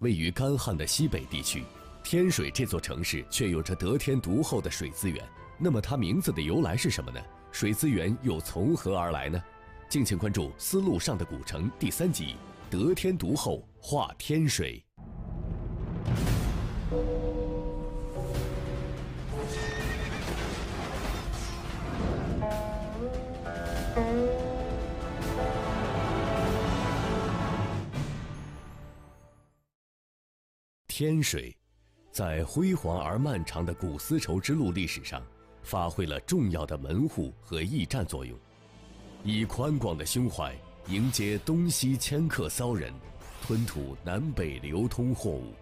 位于干旱的西北地区，天水这座城市却有着得天独厚的水资源。那么它名字的由来是什么呢？水资源又从何而来呢？敬请关注《丝路上的古城》第三集《得天独厚化天水》。天水，在辉煌而漫长的古丝绸之路历史上，发挥了重要的门户和驿站作用，以宽广的胸怀迎接东西迁客骚人，吞吐南北流通货物。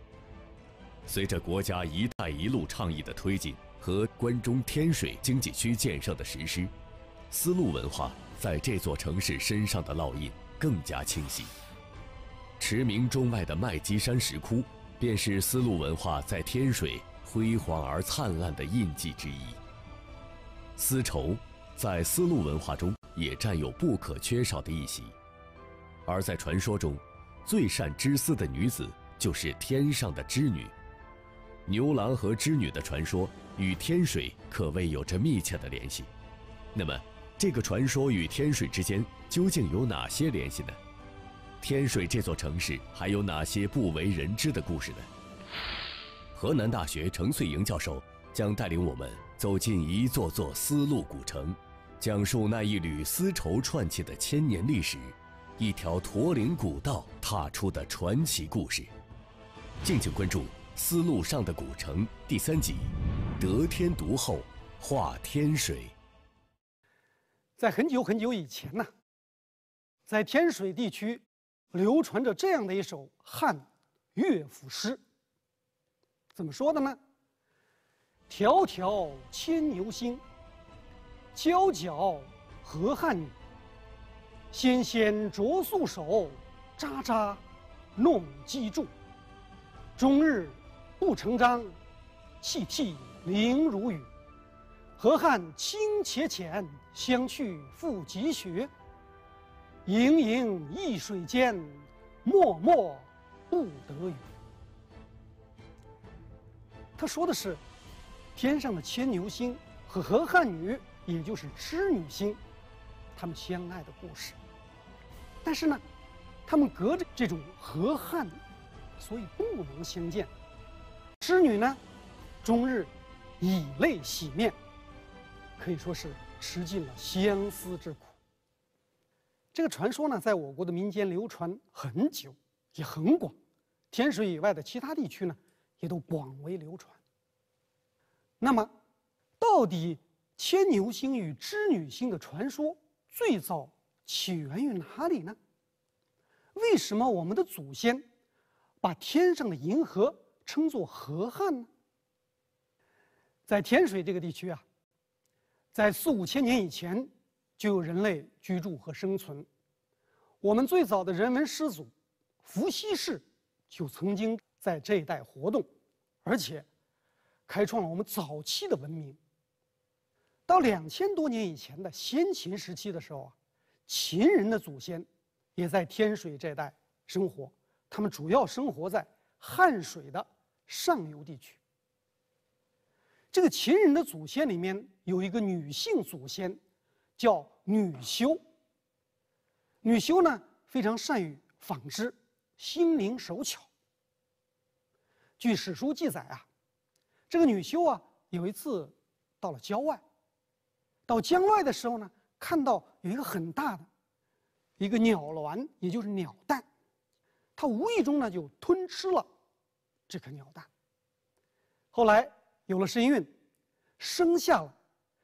随着国家“一带一路”倡议的推进和关中天水经济区建设的实施，丝路文化在这座城市身上的烙印更加清晰。驰名中外的麦积山石窟。便是丝路文化在天水辉煌而灿烂的印记之一。丝绸在丝路文化中也占有不可缺少的一席，而在传说中，最善织丝的女子就是天上的织女。牛郎和织女的传说与天水可谓有着密切的联系。那么，这个传说与天水之间究竟有哪些联系呢？天水这座城市还有哪些不为人知的故事呢？河南大学程穗莹教授将带领我们走进一座座丝路古城，讲述那一缕丝绸串起的千年历史，一条驼铃古道踏出的传奇故事。敬请关注《丝路上的古城》第三集，《得天独厚，化天水》。在很久很久以前呢，在天水地区。流传着这样的一首汉乐府诗。怎么说的呢？迢迢牵牛星，皎皎河汉女。纤纤擢素手，札札弄机杼。终日不成章，泣涕零如雨。河汉清且浅，相去复几许？盈盈一水间，脉脉不得语。他说的是天上的牵牛星和河汉女，也就是织女星，他们相爱的故事。但是呢，他们隔着这种河汉，所以不能相见。织女呢，终日以泪洗面，可以说是吃尽了相思之苦。这个传说呢，在我国的民间流传很久，也很广，天水以外的其他地区呢，也都广为流传。那么，到底天牛星与织女星的传说最早起源于哪里呢？为什么我们的祖先把天上的银河称作河汉呢？在天水这个地区啊，在四五千年以前。就有人类居住和生存。我们最早的人文始祖伏羲氏就曾经在这一带活动，而且开创了我们早期的文明。到两千多年以前的先秦时期的时候啊，秦人的祖先也在天水这带生活，他们主要生活在汉水的上游地区。这个秦人的祖先里面有一个女性祖先。叫女修。女修呢非常善于纺织，心灵手巧。据史书记载啊，这个女修啊有一次到了郊外，到江外的时候呢，看到有一个很大的一个鸟卵，也就是鸟蛋，她无意中呢就吞吃了这颗鸟蛋。后来有了身孕，生下了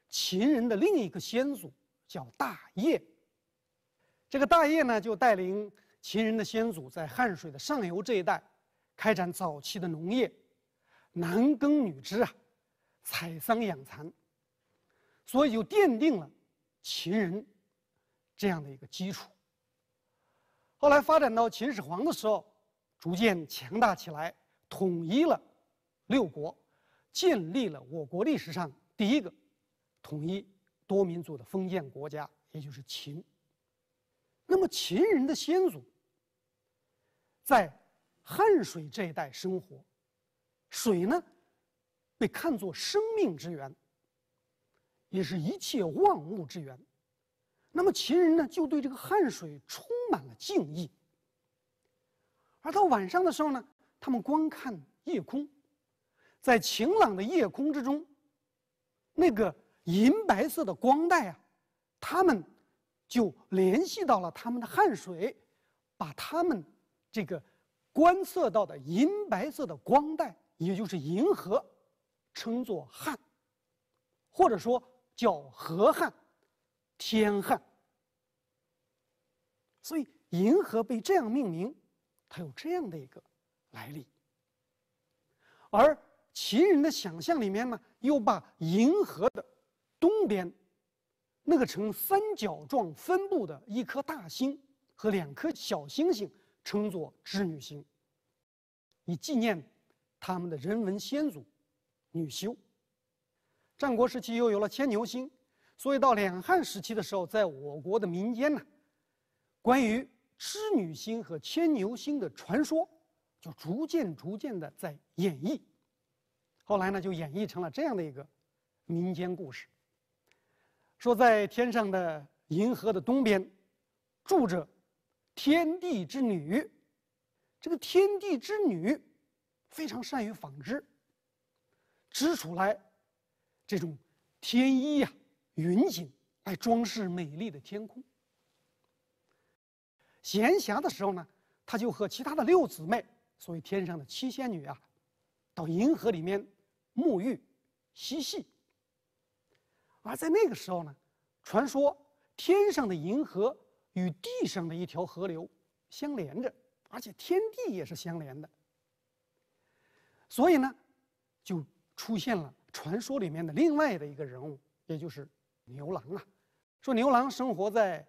秦人的另一个先祖。叫大业。这个大业呢，就带领秦人的先祖在汉水的上游这一带，开展早期的农业，男耕女织啊，采桑养蚕。所以就奠定了秦人这样的一个基础。后来发展到秦始皇的时候，逐渐强大起来，统一了六国，建立了我国历史上第一个统一。多民族的封建国家，也就是秦。那么秦人的先祖在汉水这一带生活，水呢被看作生命之源，也是一切万物之源。那么秦人呢就对这个汉水充满了敬意。而到晚上的时候呢，他们观看夜空，在晴朗的夜空之中，那个。银白色的光带啊，他们就联系到了他们的汗水，把他们这个观测到的银白色的光带，也就是银河，称作汉，或者说叫河汉、天汉。所以银河被这样命名，它有这样的一个来历。而秦人的想象里面呢，又把银河的东边那个呈三角状分布的一颗大星和两颗小星星，称作织女星，以纪念他们的人文先祖女修。战国时期又有了牵牛星，所以到两汉时期的时候，在我国的民间呢，关于织女星和牵牛星的传说，就逐渐逐渐的在演绎，后来呢就演绎成了这样的一个民间故事。说在天上的银河的东边，住着天地之女。这个天地之女非常善于纺织，织出来这种天衣呀、云锦来装饰美丽的天空。闲暇的时候呢，她就和其他的六姊妹，所谓天上的七仙女啊，到银河里面沐浴、嬉戏。而在那个时候呢，传说天上的银河与地上的一条河流相连着，而且天地也是相连的，所以呢，就出现了传说里面的另外的一个人物，也就是牛郎啊。说牛郎生活在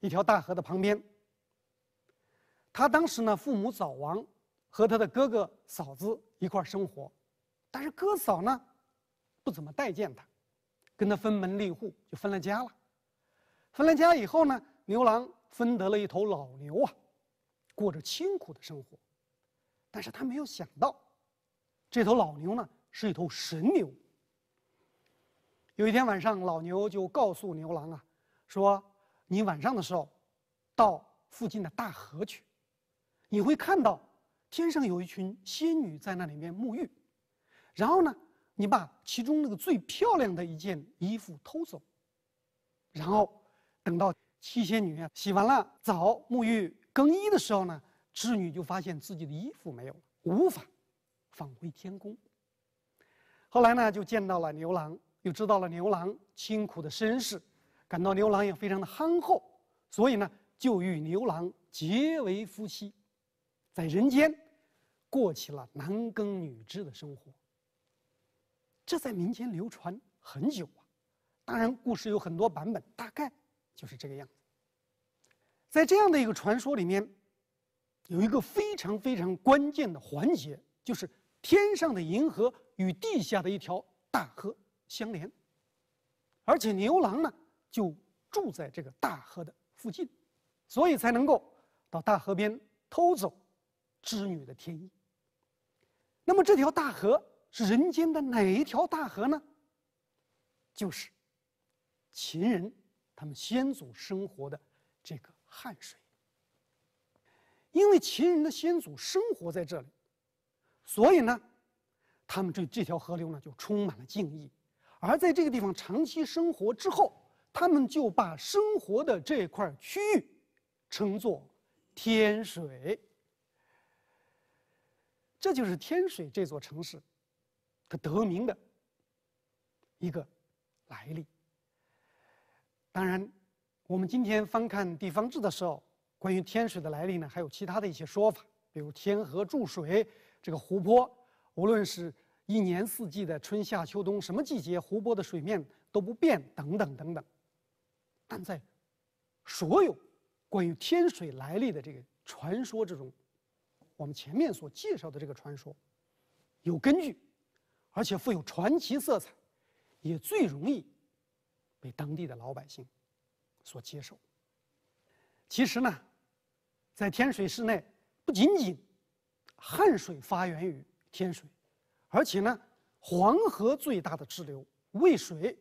一条大河的旁边，他当时呢父母早亡，和他的哥哥嫂子一块生活，但是哥嫂呢，不怎么待见他。跟他分门立户，就分了家了。分了家以后呢，牛郎分得了一头老牛啊，过着清苦的生活。但是他没有想到，这头老牛呢是一头神牛。有一天晚上，老牛就告诉牛郎啊，说：“你晚上的时候，到附近的大河去，你会看到，天上有一群仙女在那里面沐浴，然后呢。”你把其中那个最漂亮的一件衣服偷走，然后等到七仙女洗完了澡、沐浴、更衣的时候呢，织女就发现自己的衣服没有了，无法返回天宫。后来呢，就见到了牛郎，又知道了牛郎清苦的身世，感到牛郎也非常的憨厚，所以呢，就与牛郎结为夫妻，在人间过起了男耕女织的生活。这在民间流传很久啊，当然故事有很多版本，大概就是这个样子。在这样的一个传说里面，有一个非常非常关键的环节，就是天上的银河与地下的一条大河相连，而且牛郎呢就住在这个大河的附近，所以才能够到大河边偷走织女的天衣。那么这条大河。是人间的哪一条大河呢？就是秦人他们先祖生活的这个汉水。因为秦人的先祖生活在这里，所以呢，他们对这条河流呢就充满了敬意。而在这个地方长期生活之后，他们就把生活的这块区域称作天水。这就是天水这座城市。它得名的一个来历。当然，我们今天翻看地方志的时候，关于天水的来历呢，还有其他的一些说法，比如天河注水这个湖泊，无论是一年四季的春夏秋冬，什么季节湖泊的水面都不变等等等等。但在所有关于天水来历的这个传说之中，我们前面所介绍的这个传说有根据。而且富有传奇色彩，也最容易被当地的老百姓所接受。其实呢，在天水市内，不仅仅汉水发源于天水，而且呢，黄河最大的支流渭水，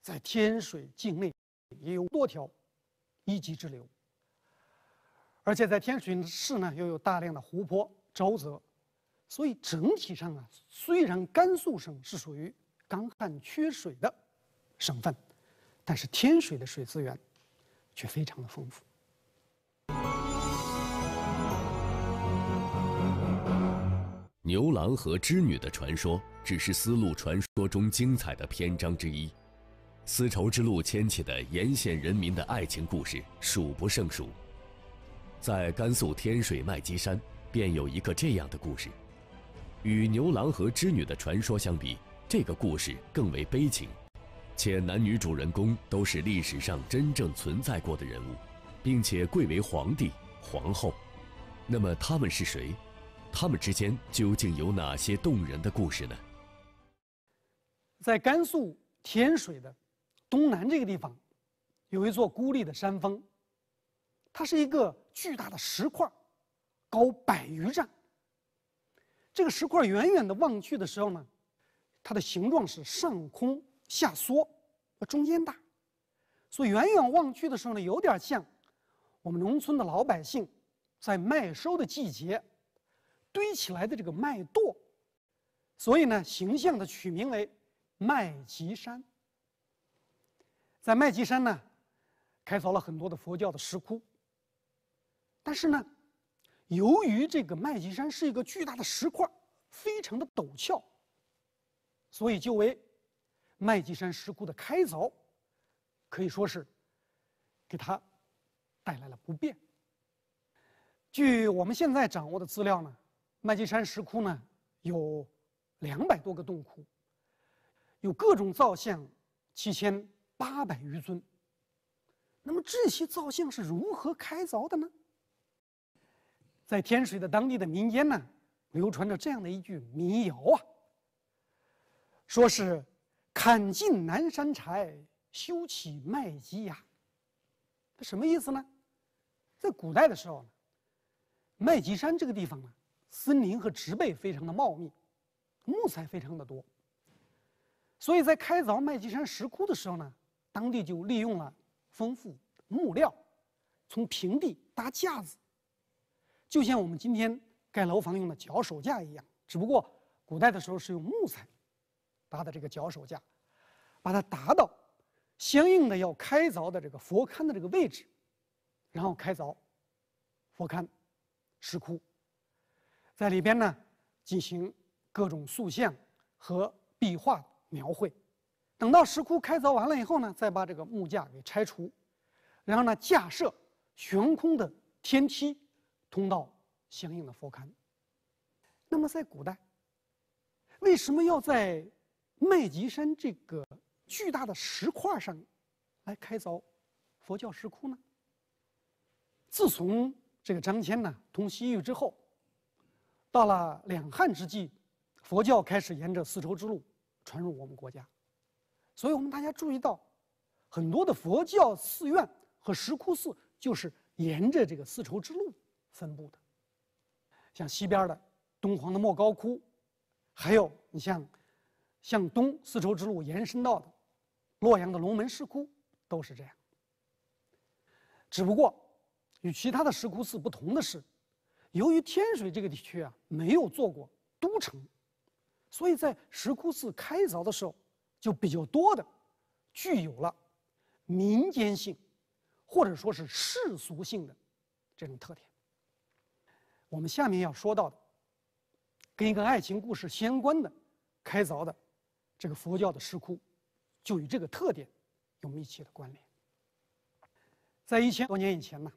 在天水境内也有多条一级支流。而且在天水市呢，又有大量的湖泊沼泽。所以整体上呢，虽然甘肃省是属于干旱缺水的省份，但是天水的水资源却非常的丰富。牛郎和织女的传说只是丝路传说中精彩的篇章之一，丝绸之路牵起的沿线人民的爱情故事数不胜数，在甘肃天水麦积山便有一个这样的故事。与牛郎和织女的传说相比，这个故事更为悲情，且男女主人公都是历史上真正存在过的人物，并且贵为皇帝、皇后。那么他们是谁？他们之间究竟有哪些动人的故事呢？在甘肃天水的东南这个地方，有一座孤立的山峰，它是一个巨大的石块，高百余丈。这个石块远远的望去的时候呢，它的形状是上空下缩，中间大，所以远远望去的时候呢，有点像我们农村的老百姓在麦收的季节堆起来的这个麦垛，所以呢，形象的取名为麦积山。在麦积山呢，开凿了很多的佛教的石窟，但是呢。由于这个麦积山是一个巨大的石块，非常的陡峭，所以就为麦积山石窟的开凿，可以说是给他带来了不便。据我们现在掌握的资料呢，麦积山石窟呢有两百多个洞窟，有各种造像七千八百余尊。那么这些造像是如何开凿的呢？在天水的当地的民间呢，流传着这样的一句民谣啊，说是“砍尽南山柴，修起麦积崖”。这什么意思呢？在古代的时候，呢，麦积山这个地方呢，森林和植被非常的茂密，木材非常的多。所以在开凿麦积山石窟的时候呢，当地就利用了丰富木料，从平地搭架子。就像我们今天盖楼房用的脚手架一样，只不过古代的时候是用木材搭的这个脚手架，把它搭到相应的要开凿的这个佛龛的这个位置，然后开凿佛龛石窟，在里边呢进行各种塑像和壁画描绘。等到石窟开凿完了以后呢，再把这个木架给拆除，然后呢架设悬空的天梯。通到相应的佛龛。那么，在古代，为什么要在麦积山这个巨大的石块上来开凿佛教石窟呢？自从这个张骞呢通西域之后，到了两汉之际，佛教开始沿着丝绸之路传入我们国家。所以我们大家注意到，很多的佛教寺院和石窟寺就是沿着这个丝绸之路。分布的，像西边的敦煌的莫高窟，还有你像向东丝绸之路延伸到的洛阳的龙门石窟，都是这样。只不过与其他的石窟寺不同的是，由于天水这个地区啊没有做过都城，所以在石窟寺开凿的时候就比较多的，具有了民间性，或者说是世俗性的这种特点。我们下面要说到的，跟一个爱情故事相关的、开凿的这个佛教的石窟，就与这个特点有密切的关联。在一千多年以前呢，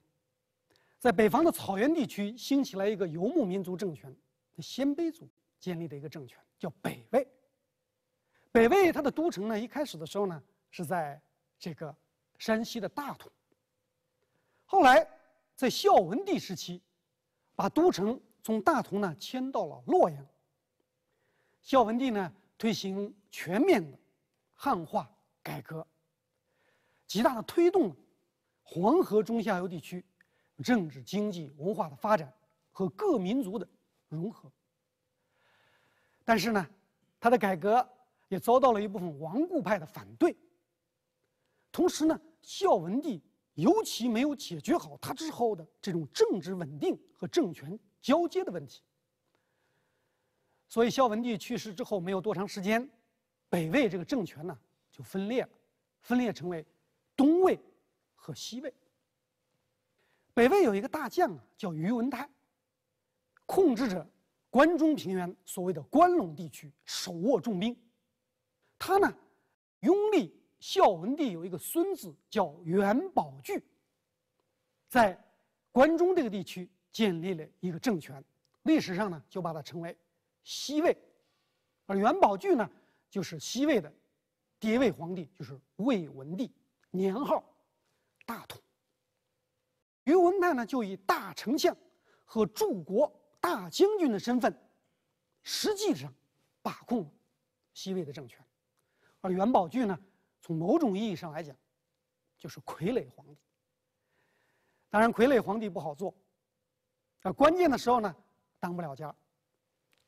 在北方的草原地区兴起来一个游牧民族政权，鲜卑族建立的一个政权叫北魏。北魏它的都城呢，一开始的时候呢，是在这个山西的大同。后来在孝文帝时期。把都城从大同呢迁到了洛阳。孝文帝呢推行全面的汉化改革，极大的推动了黄河中下游地区政治、经济、文化的发展和各民族的融合。但是呢，他的改革也遭到了一部分顽固派的反对。同时呢，孝文帝。尤其没有解决好他之后的这种政治稳定和政权交接的问题，所以孝文帝去世之后没有多长时间，北魏这个政权呢就分裂了，分裂成为东魏和西魏。北魏有一个大将啊，叫于文泰，控制着关中平原，所谓的关陇地区，手握重兵，他呢拥立。孝文帝有一个孙子叫元宝炬，在关中这个地区建立了一个政权，历史上呢就把它称为西魏，而元宝炬呢就是西魏的第一位皇帝，就是魏文帝，年号大统。于文泰呢就以大丞相和柱国大将军的身份，实际上把控西魏的政权，而元宝炬呢。从某种意义上来讲，就是傀儡皇帝。当然，傀儡皇帝不好做，啊，关键的时候呢，当不了家，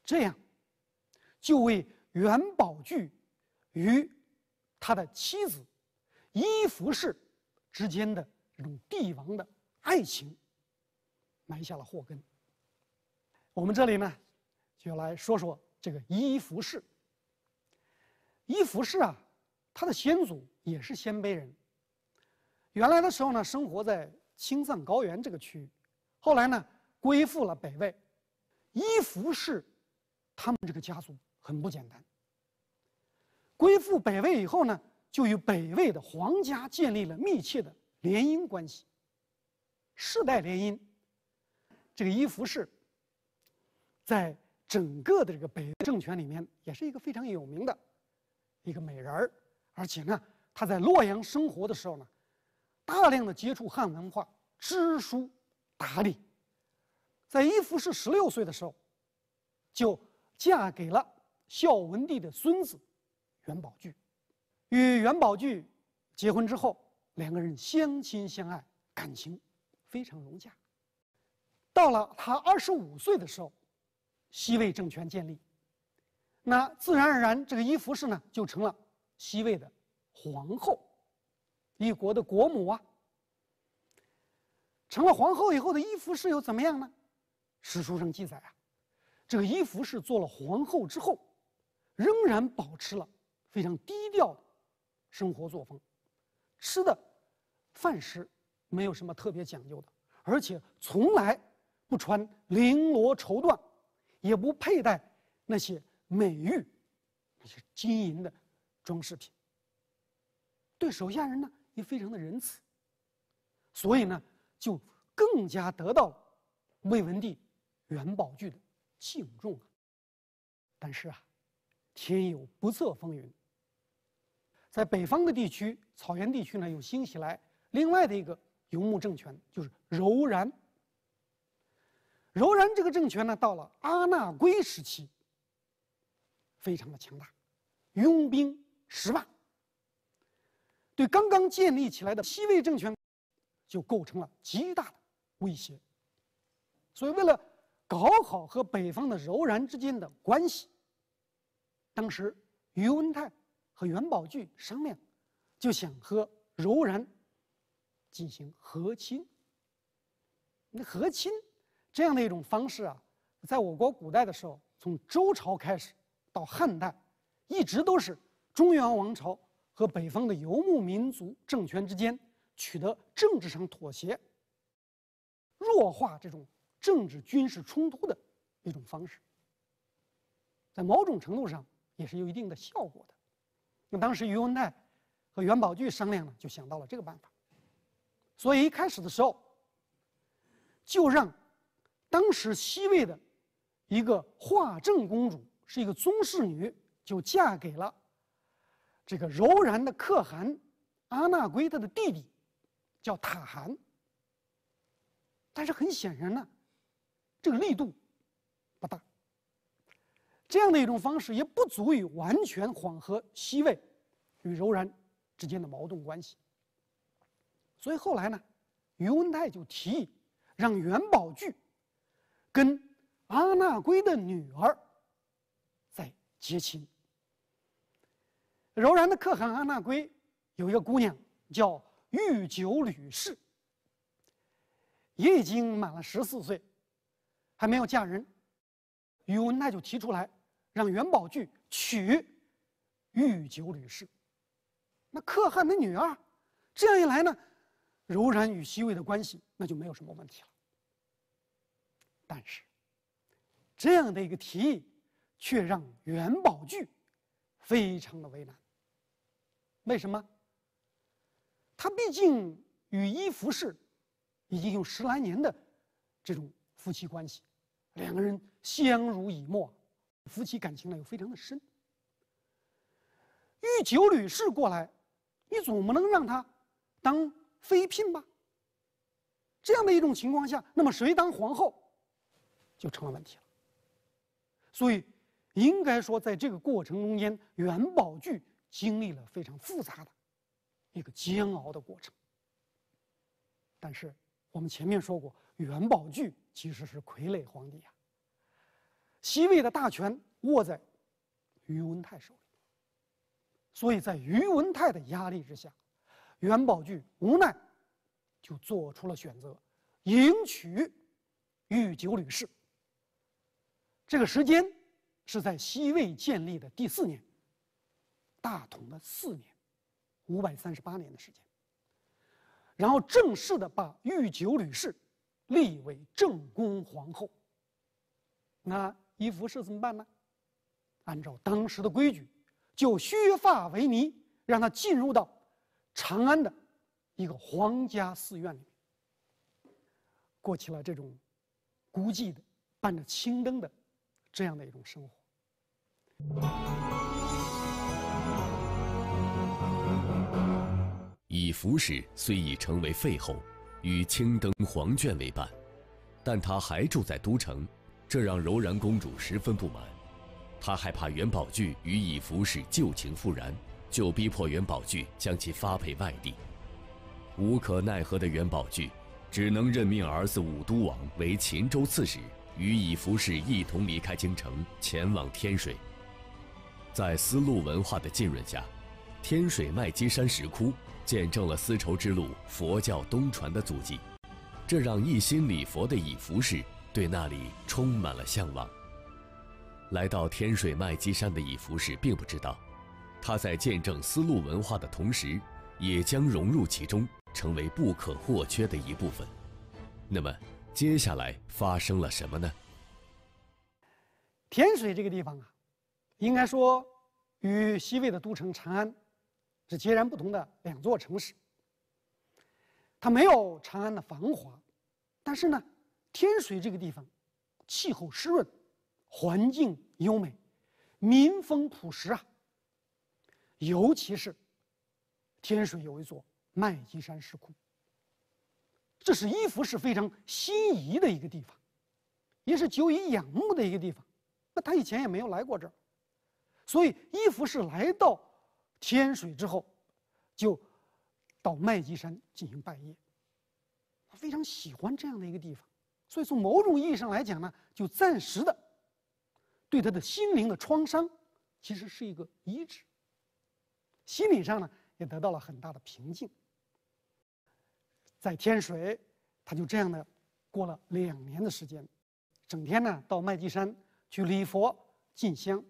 这样就为元宝炬与他的妻子伊芙氏之间的这种帝王的爱情埋下了祸根。我们这里呢，就来说说这个伊芙氏。伊芙氏啊。他的先祖也是鲜卑人，原来的时候呢，生活在青藏高原这个区域，后来呢，归附了北魏，伊福氏，他们这个家族很不简单。归附北魏以后呢，就与北魏的皇家建立了密切的联姻关系，世代联姻。这个伊福氏，在整个的这个北魏政权里面，也是一个非常有名的，一个美人儿。而且呢，他在洛阳生活的时候呢，大量的接触汉文化，知书达理。在伊福氏十六岁的时候，就嫁给了孝文帝的孙子元宝炬。与元宝炬结婚之后，两个人相亲相爱，感情非常融洽。到了他二十五岁的时候，西魏政权建立，那自然而然，这个伊福氏呢就成了。西魏的皇后，一国的国母啊。成了皇后以后的伊福氏又怎么样呢？史书上记载啊，这个伊福氏做了皇后之后，仍然保持了非常低调的生活作风，吃的饭食没有什么特别讲究的，而且从来不穿绫罗绸缎，也不佩戴那些美玉、那些金银的。装饰品，对手下人呢也非常的仁慈，所以呢就更加得到魏文帝元宝炬的敬重啊。但是啊，天有不测风云。在北方的地区，草原地区呢有兴起来另外的一个游牧政权，就是柔然。柔然这个政权呢，到了阿那归时期，非常的强大，拥兵。十万，对刚刚建立起来的西魏政权，就构成了极大的威胁。所以，为了搞好和北方的柔然之间的关系，当时于文泰和元宝炬商量，就想和柔然进行和亲。那和亲这样的一种方式啊，在我国古代的时候，从周朝开始到汉代，一直都是。中原王朝和北方的游牧民族政权之间取得政治上妥协，弱化这种政治军事冲突的一种方式，在某种程度上也是有一定的效果的。那当时于文泰和元宝炬商量呢，就想到了这个办法，所以一开始的时候就让当时西魏的一个华政公主，是一个宗室女，就嫁给了。这个柔然的可汗阿那圭他的弟弟叫塔汗，但是很显然呢，这个力度不大。这样的一种方式也不足以完全缓和西魏与柔然之间的矛盾关系。所以后来呢，宇文泰就提议让元宝炬跟阿那圭的女儿在结亲。柔然的可汗阿那归有一个姑娘叫玉酒吕氏，也已经满了十四岁，还没有嫁人。宇文泰就提出来，让元宝炬娶玉酒吕氏，那可汗的女儿，这样一来呢，柔然与西魏的关系那就没有什么问题了。但是，这样的一个提议，却让元宝炬非常的为难。为什么？他毕竟与伊芙氏已经有十来年的这种夫妻关系，两个人相濡以沫，夫妻感情呢又非常的深。御酒吕氏过来，你总不能让他当妃嫔吧？这样的一种情况下，那么谁当皇后就成了问题了。所以，应该说在这个过程中间，元宝炬。经历了非常复杂的一个煎熬的过程，但是我们前面说过，元宝炬其实是傀儡皇帝呀。西魏的大权握在宇文泰手里，所以在宇文泰的压力之下，元宝炬无奈就做出了选择，迎娶御九吕氏。这个时间是在西魏建立的第四年。大统的四年，五百三十八年的时间，然后正式的把御酒吕氏立为正宫皇后。那伊服氏怎么办呢？按照当时的规矩，就削发为尼，让她进入到长安的一个皇家寺院里面，过起了这种孤寂的、伴着青灯的这样的一种生活。以服饰虽已成为废后，与青灯黄卷为伴，但他还住在都城，这让柔然公主十分不满。她害怕元宝炬与以服饰旧情复燃，就逼迫元宝炬将其发配外地。无可奈何的元宝炬，只能任命儿子武都王为秦州刺史，与以服氏一同离开京城，前往天水。在丝路文化的浸润下，天水麦积山石窟。见证了丝绸之路佛教东传的足迹，这让一心礼佛的乙弗氏对那里充满了向往。来到天水麦积山的乙弗氏并不知道，他在见证丝路文化的同时，也将融入其中，成为不可或缺的一部分。那么，接下来发生了什么呢？天水这个地方啊，应该说，与西魏的都城长安。是截然不同的两座城市。它没有长安的繁华，但是呢，天水这个地方气候湿润，环境优美，民风朴实啊。尤其是天水有一座麦积山石窟，这是伊芙士非常心仪的一个地方，也是久已仰慕的一个地方。那他以前也没有来过这儿，所以伊芙士来到。天水之后，就到麦积山进行拜谒。他非常喜欢这样的一个地方，所以从某种意义上来讲呢，就暂时的对他的心灵的创伤，其实是一个医治。心理上呢，也得到了很大的平静。在天水，他就这样的过了两年的时间，整天呢到麦积山去礼佛、进香，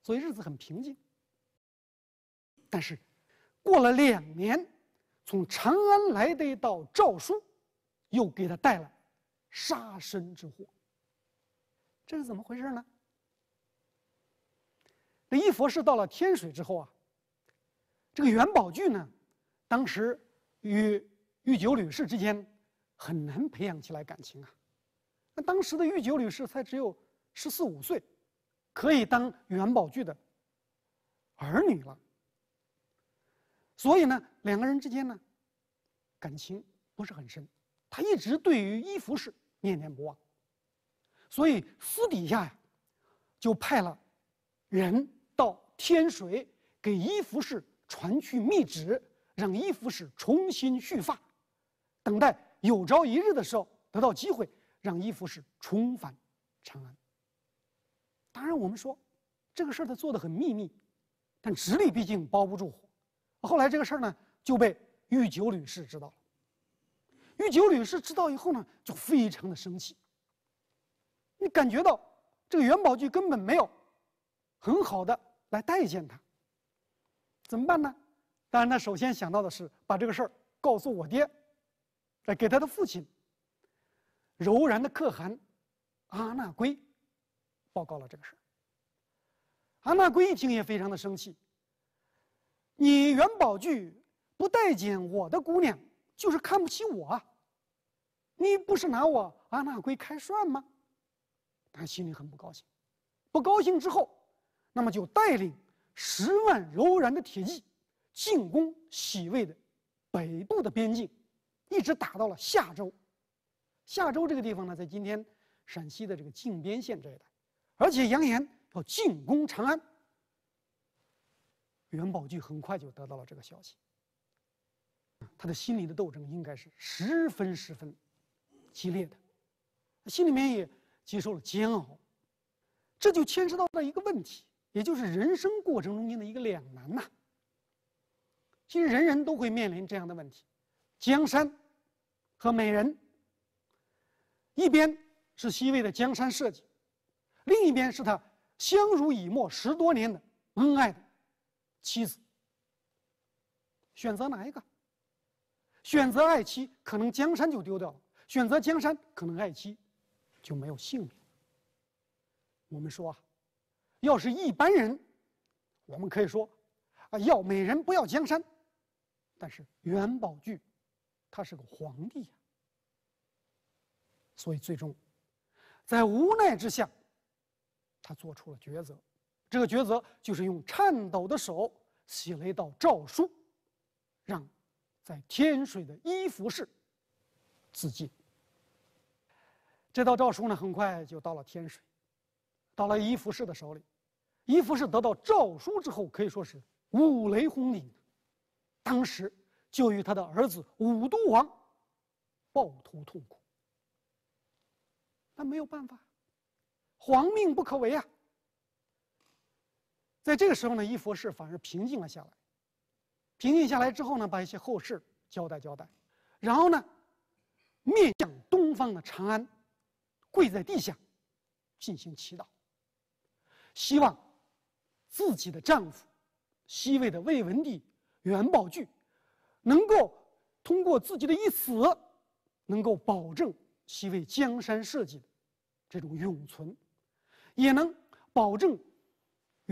所以日子很平静。但是，过了两年，从长安来的一道诏书，又给他带来了杀身之祸。这是怎么回事呢？这一佛是到了天水之后啊，这个元宝炬呢，当时与玉九女氏之间很难培养起来感情啊。那当时的玉九女氏才只有十四五岁，可以当元宝炬的儿女了。所以呢，两个人之间呢，感情不是很深，他一直对于伊福氏念念不忘。所以私底下呀，就派了人到天水给伊福氏传去密旨，让伊福氏重新蓄发，等待有朝一日的时候得到机会，让伊福氏重返长安。当然，我们说这个事儿他做的很秘密，但纸里毕竟包不住火。后来这个事儿呢就被御酒吕氏知道了。御酒吕氏知道以后呢，就非常的生气。你感觉到这个元宝炬根本没有很好的来待见他。怎么办呢？当然他首先想到的是把这个事儿告诉我爹，来给他的父亲。柔然的可汗阿那圭报告了这个事儿。阿那圭一听也非常的生气。你元宝炬不待见我的姑娘，就是看不起我。你不是拿我阿那龟开涮吗？他心里很不高兴，不高兴之后，那么就带领十万柔然的铁骑进攻西魏的北部的边境，一直打到了夏州。夏州这个地方呢，在今天陕西的这个靖边县这一带，而且扬言要进攻长安。袁宝俊很快就得到了这个消息，他的心理的斗争应该是十分十分激烈的，心里面也接受了煎熬，这就牵涉到了一个问题，也就是人生过程中间的一个两难呐。其实人人都会面临这样的问题，江山和美人，一边是西魏的江山社稷，另一边是他相濡以沫十多年的恩爱的。妻子，选择哪一个？选择爱妻，可能江山就丢掉了；选择江山，可能爱妻就没有性命。我们说啊，要是一般人，我们可以说啊，要美人不要江山。但是，元宝炬，他是个皇帝呀。所以，最终，在无奈之下，他做出了抉择。这个抉择就是用颤抖的手写了一道诏书，让在天水的伊福氏自尽。这道诏书呢，很快就到了天水，到了伊福氏的手里。伊福氏得到诏书之后，可以说是五雷轰顶，当时就与他的儿子武都王抱头痛哭。但没有办法，皇命不可违啊。在这个时候呢，一佛寺反而平静了下来。平静下来之后呢，把一些后事交代交代，然后呢，面向东方的长安，跪在地下，进行祈祷。希望自己的丈夫西魏的魏文帝元宝炬，能够通过自己的一死，能够保证西魏江山社稷的这种永存，也能保证。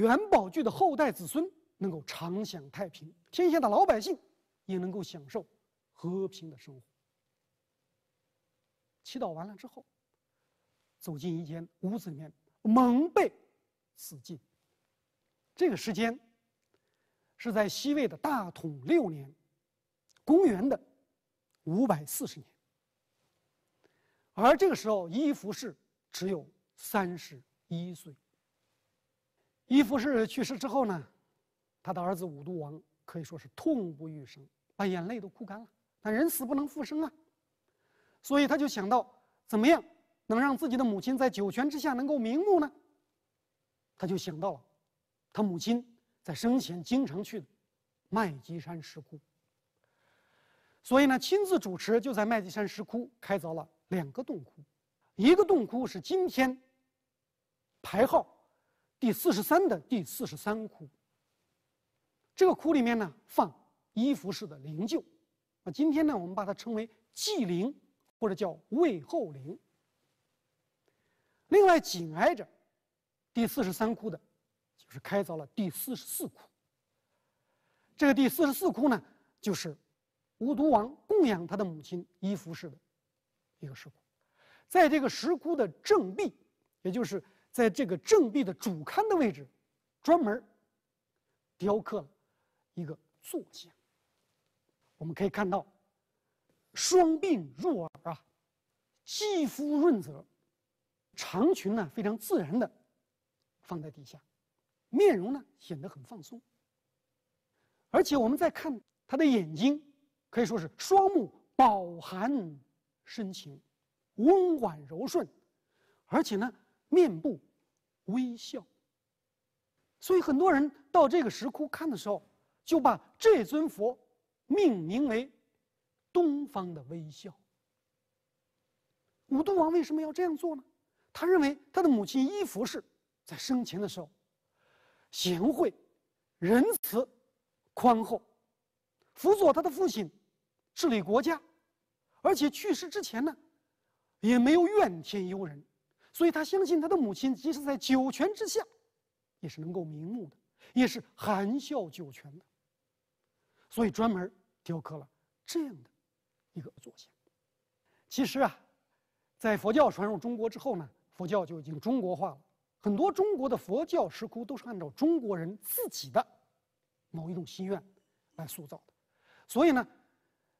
元宝炬的后代子孙能够常享太平，天下的老百姓也能够享受和平的生活。祈祷完了之后，走进一间屋子里面，蒙被，死尽。这个时间是在西魏的大统六年，公元的五百四十年，而这个时候伊福士只有三十一岁。伊福士去世之后呢，他的儿子五毒王可以说是痛不欲生，把眼泪都哭干了。但人死不能复生啊，所以他就想到怎么样能让自己的母亲在九泉之下能够瞑目呢？他就想到了，他母亲在生前经常去的麦积山石窟，所以呢亲自主持就在麦积山石窟开凿了两个洞窟，一个洞窟是今天排号。第四十三的第四十三窟，这个窟里面呢放伊福氏的灵柩，啊，今天呢我们把它称为祭灵或者叫魏后灵。另外紧挨着第四十三窟的，就是开凿了第四十四窟。这个第四十四窟呢，就是吴都王供养他的母亲伊福氏的一个石窟，在这个石窟的正壁，也就是。在这个正壁的主龛的位置，专门雕刻了一个坐像。我们可以看到，双鬓入耳啊，肌肤润泽，长裙呢非常自然的放在底下，面容呢显得很放松。而且我们再看他的眼睛，可以说是双目饱含深情，温婉柔顺，而且呢。面部微笑。所以很多人到这个石窟看的时候，就把这尊佛命名为“东方的微笑”。武都王为什么要这样做呢？他认为他的母亲伊芙氏在生前的时候，贤惠、仁慈、宽厚，辅佐他的父亲治理国家，而且去世之前呢，也没有怨天尤人。所以他相信，他的母亲即使在九泉之下，也是能够瞑目的，也是含笑九泉的。所以专门雕刻了这样的一个坐像。其实啊，在佛教传入中国之后呢，佛教就已经中国化了。很多中国的佛教石窟都是按照中国人自己的某一种心愿来塑造的。所以呢，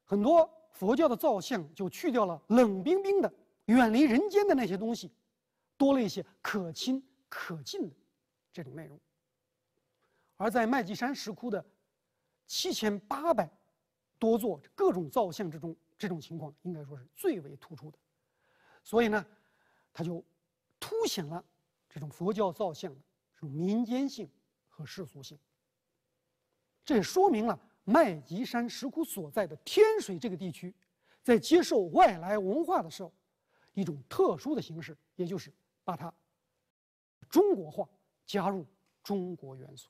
很多佛教的造像就去掉了冷冰冰的、远离人间的那些东西。多了一些可亲可敬的这种内容，而在麦积山石窟的七千八百多座各种造像之中，这种情况应该说是最为突出的，所以呢，它就凸显了这种佛教造像的这种民间性和世俗性。这也说明了麦积山石窟所在的天水这个地区，在接受外来文化的时候，一种特殊的形式，也就是。把它中国化，加入中国元素。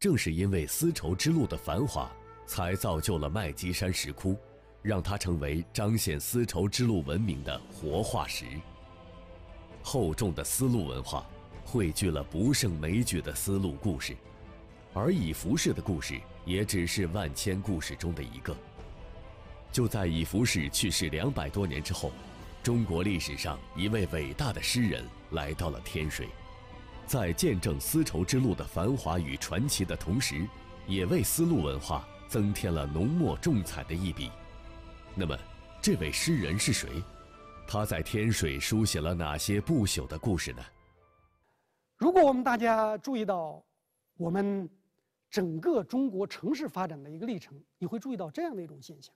正是因为丝绸之路的繁华，才造就了麦积山石窟，让它成为彰显丝绸之路文明的活化石。厚重的丝路文化汇聚了不胜枚举的丝路故事，而以服饰的故事也只是万千故事中的一个。就在以弗氏去世两百多年之后，中国历史上一位伟大的诗人来到了天水，在见证丝绸之路的繁华与传奇的同时，也为丝路文化增添了浓墨重彩的一笔。那么，这位诗人是谁？他在天水书写了哪些不朽的故事呢？如果我们大家注意到我们整个中国城市发展的一个历程，你会注意到这样的一种现象。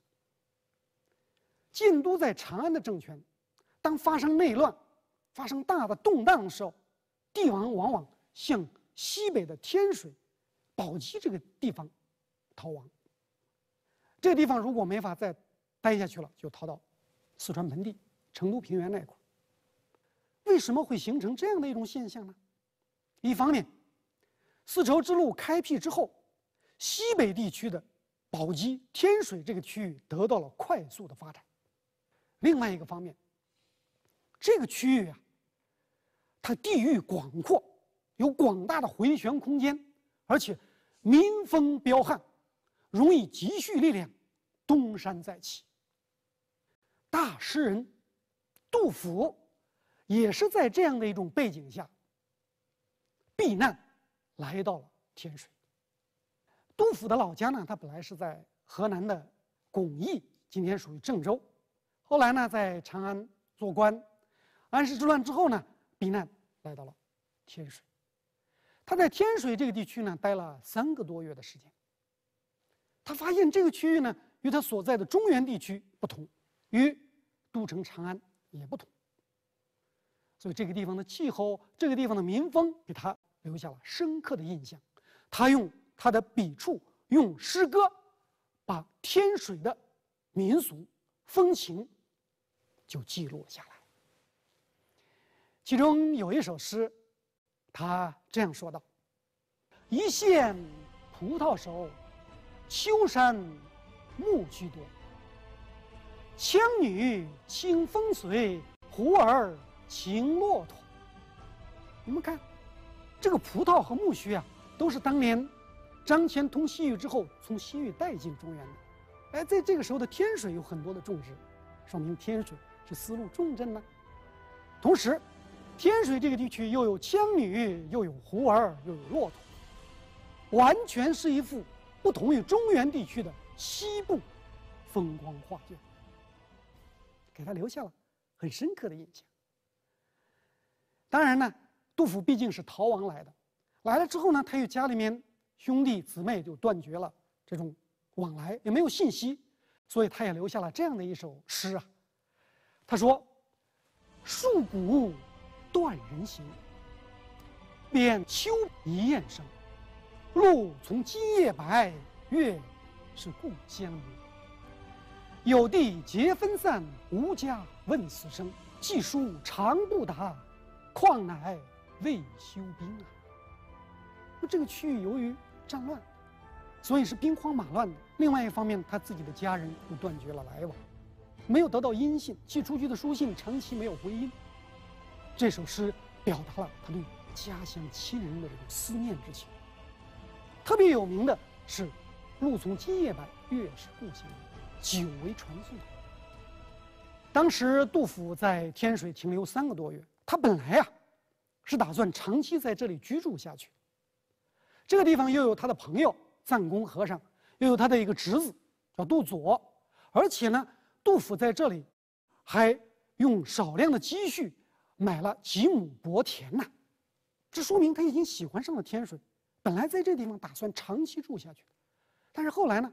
晋都在长安的政权，当发生内乱、发生大的动荡的时候，帝王往往向西北的天水、宝鸡这个地方逃亡。这个地方如果没法再待下去了，就逃到四川盆地、成都平原那一块。为什么会形成这样的一种现象呢？一方面，丝绸之路开辟之后，西北地区的宝鸡、天水这个区域得到了快速的发展。另外一个方面，这个区域啊，它地域广阔，有广大的回旋空间，而且民风彪悍，容易积蓄力量，东山再起。大诗人杜甫也是在这样的一种背景下避难，来到了天水。杜甫的老家呢，他本来是在河南的巩义，今天属于郑州。后来呢，在长安做官，安史之乱之后呢，避难来到了天水。他在天水这个地区呢，待了三个多月的时间。他发现这个区域呢，与他所在的中原地区不同，与都城长安也不同。所以这个地方的气候，这个地方的民风，给他留下了深刻的印象。他用他的笔触，用诗歌，把天水的民俗风情。就记录下来。其中有一首诗，他这样说道：“一线葡萄熟，秋山暮蓿多。羌女清风随，胡儿晴骆驼。”你们看，这个葡萄和苜蓿啊，都是当年张骞通西域之后从西域带进中原的。哎，在这个时候的天水有很多的种植，说明天水。是丝路重镇呢，同时，天水这个地区又有羌女，又有胡儿，又有骆驼，完全是一幅不同于中原地区的西部风光画卷，给他留下了很深刻的印象。当然呢，杜甫毕竟是逃亡来的，来了之后呢，他与家里面兄弟姊妹就断绝了这种往来，也没有信息，所以他也留下了这样的一首诗啊。他说：“树谷断人行，边秋一雁声。露从今夜白，月是故乡明。有地皆分散，无家问此生。寄书长不达，况乃未休兵啊！那这个区域由于战乱，所以是兵荒马乱的。另外一方面，他自己的家人又断绝了来往。”没有得到音信，寄出去的书信长期没有回音。这首诗表达了他对家乡亲人的这种思念之情。特别有名的是“露从今夜白，月是故乡明”，久为传诵。当时杜甫在天水停留三个多月，他本来呀是打算长期在这里居住下去。这个地方又有他的朋友赞公和尚，又有他的一个侄子叫杜佐，而且呢。杜甫在这里，还用少量的积蓄买了几亩薄田呐，这说明他已经喜欢上了天水。本来在这地方打算长期住下去，但是后来呢，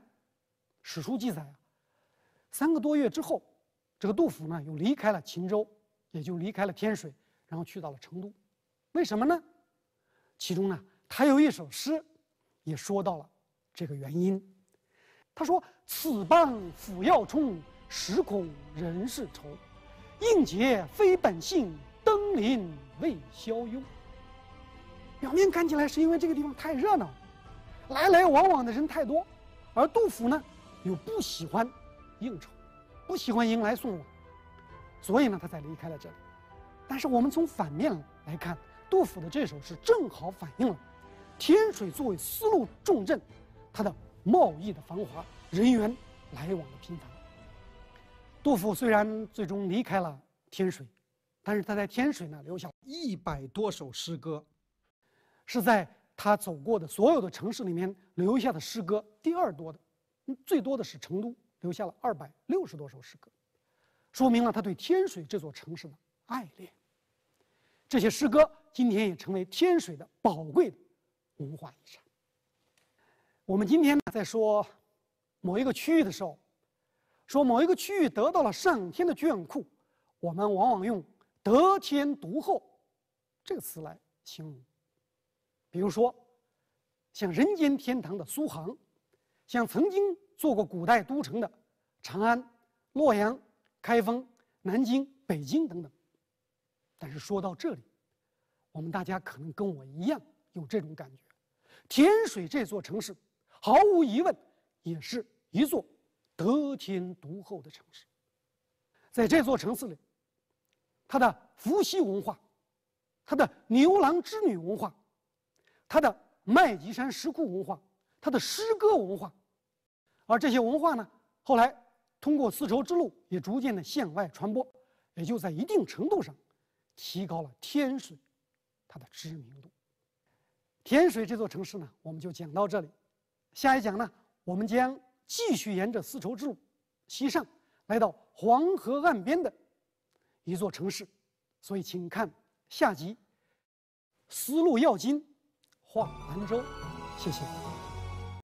史书记载啊，三个多月之后，这个杜甫呢又离开了秦州，也就离开了天水，然后去到了成都。为什么呢？其中呢，他有一首诗，也说到了这个原因。他说：“此邦府要冲。”时恐人是愁，应劫非本性，登临未消忧。表面看起来是因为这个地方太热闹，来来往往的人太多，而杜甫呢，又不喜欢应酬，不喜欢迎来送往，所以呢，他才离开了这里。但是我们从反面来看，杜甫的这首诗正好反映了天水作为丝路重镇，它的贸易的繁华，人员来往的频繁。杜甫虽然最终离开了天水，但是他在天水呢留下一百多首诗歌，是在他走过的所有的城市里面留下的诗歌第二多的，最多的是成都，留下了二百六十多首诗歌，说明了他对天水这座城市的爱恋。这些诗歌今天也成为天水的宝贵的文化遗产。我们今天呢在说某一个区域的时候。说某一个区域得到了上天的眷顾，我们往往用“得天独厚”这个词来形容。比如说，像人间天堂的苏杭，像曾经做过古代都城的长安、洛阳、开封、南京、北京等等。但是说到这里，我们大家可能跟我一样有这种感觉：天水这座城市，毫无疑问也是一座。得天独厚的城市，在这座城市里，它的伏羲文化，它的牛郎织女文化，它的麦积山石窟文化，它的诗歌文化，而这些文化呢，后来通过丝绸之路也逐渐的向外传播，也就在一定程度上，提高了天水它的知名度。天水这座城市呢，我们就讲到这里，下一讲呢，我们将。继续沿着丝绸之路西上，来到黄河岸边的一座城市，所以请看下集。丝路要津》，画兰州，谢谢。